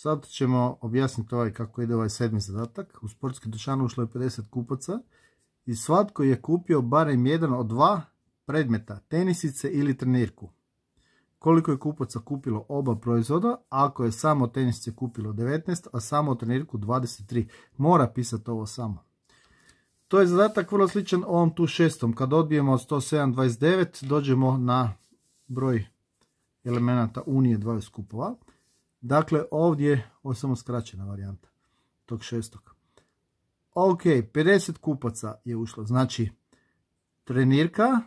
Sad ćemo objasniti ovaj kako ide ovaj sedmi zadatak. U sportski dućan ušlo je 50 kupaca i svatko je kupio barem jedan od dva predmeta, tenisice ili trenirku. Koliko je kupaca kupilo oba proizvoda, ako je samo tenisice kupilo 19, a samo trenirku 23. Mora pisati ovo samo. To je zadatak vrlo sličan ovom tu šestom. Kad odbijemo od 107,29 dođemo na broj elemenata unije dvaju skupova. Dakle, ovdje, ovo je samo skraćena varijanta tog šestog. Ok, 50 kupaca je ušlo. Znači, trenirka,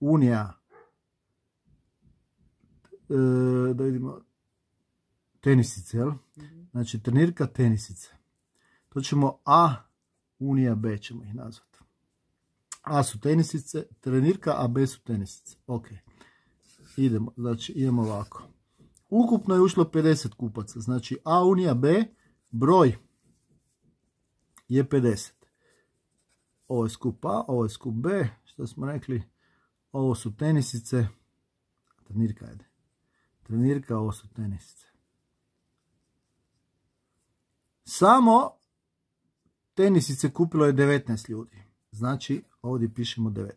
unija, e, da vidimo, tenisice, jel? Mhm. Znači, trenirka, tenisice. To ćemo A, unija B ćemo ih nazvati. A su tenisice, trenirka, a B su tenisice. Ok, idemo, znači idemo ovako. Ukupno je ušlo 50 kupaca. Znači A unija B broj je 50. Ovo je skup A, ovo je skup B. Što smo rekli? Ovo su tenisice. Trenirka je, Trenirka, ovo su tenisice. Samo tenisice kupilo je 19 ljudi. Znači ovdje pišemo 19.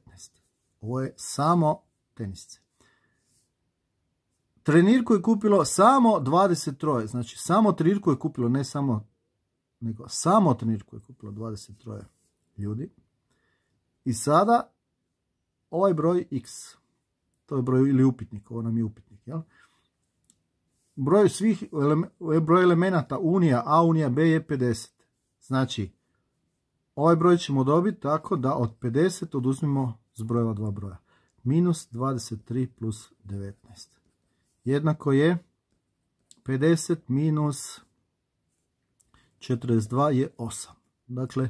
Ovo je samo tenisice. Trenirku je kupilo samo 23. Znači, samo trenirku je kupilo, ne samo, nego samo trenirku je kupilo 23 ljudi. I sada ovaj broj x, to je broj ili upitnik, ovo nam je upitnik, jel? Broj svih, broj elemenata unija, a unija b je 50. Znači, ovaj broj ćemo dobiti tako da od 50 oduzmimo zbrojeva dva broja. Minus 23 plus 19 jednako je 50 minus 42 je 8. Dakle,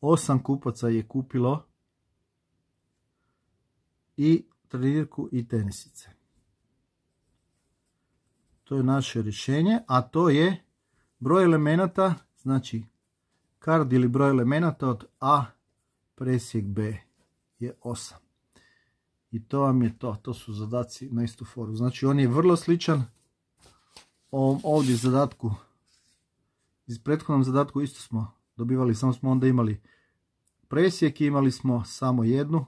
8 kupaca je kupilo i trenirku i tenisice. To je naše rješenje, a to je broj elemenata, znači kard ili broj elemenata od A presjek B je 8. I to vam je to, to su zadaci na istu foru. Znači on je vrlo sličan ovom ovdje zadatku. Iz prethodnom zadatku isto smo dobivali, samo smo onda imali presjek i imali smo samo jednu,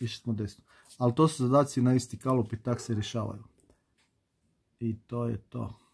išli smo desno. Ali to su zadaci na isti kalup i tak se rješavaju. I to je to.